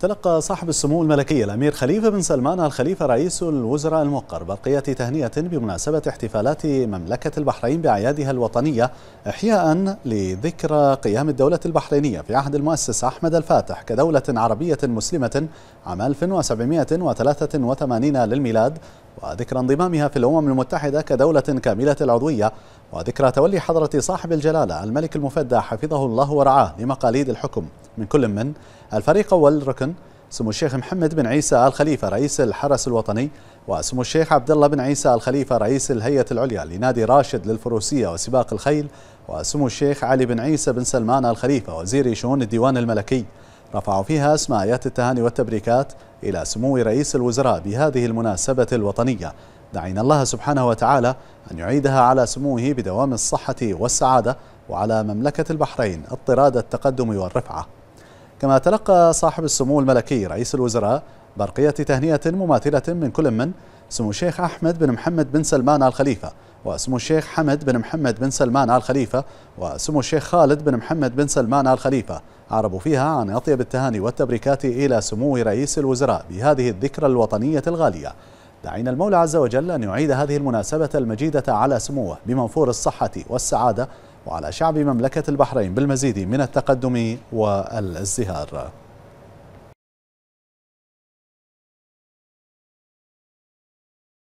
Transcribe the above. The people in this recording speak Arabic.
تلقى صاحب السمو الملكي الأمير خليفة بن سلمان الخليفة رئيس الوزراء الموقر برقية تهنئة بمناسبة احتفالات مملكة البحرين بأعيادها الوطنية إحياء لذكرى قيام الدولة البحرينية في عهد المؤسس أحمد الفاتح كدولة عربية مسلمة عام 1783 للميلاد وذكرى انضمامها في الأمم المتحدة كدولة كاملة العضوية وذكرى تولي حضرة صاحب الجلالة الملك المفدى حفظه الله ورعاه لمقاليد الحكم من كل من الفريق والركن سمو الشيخ محمد بن عيسى آل خليفة رئيس الحرس الوطني وسمو الشيخ عبد الله بن عيسى آل خليفة رئيس الهيئة العليا لنادي راشد للفروسية وسباق الخيل وسمو الشيخ علي بن عيسى بن سلمان آل خليفة وزير شؤون الديوان الملكي رفعوا فيها اسم آيات التهاني والتبريكات إلى سمو رئيس الوزراء بهذه المناسبة الوطنية دعينا الله سبحانه وتعالى أن يعيدها على سموه بدوام الصحة والسعادة وعلى مملكة البحرين اضطراد التقدم والرفعة كما تلقى صاحب السمو الملكي رئيس الوزراء برقية تهنئة مماثلة من كل من سمو الشيخ أحمد بن محمد بن سلمان الخليفة وسمو الشيخ حمد بن محمد بن سلمان آل خليفة وسمو الشيخ خالد بن محمد بن سلمان آل خليفة عربوا فيها عن أطيب التهاني والتبريكات إلى سمو رئيس الوزراء بهذه الذكرى الوطنية الغالية دعينا المولى عز وجل أن يعيد هذه المناسبة المجيدة على سموه بمنفور الصحة والسعادة وعلى شعب مملكة البحرين بالمزيد من التقدم والازدهار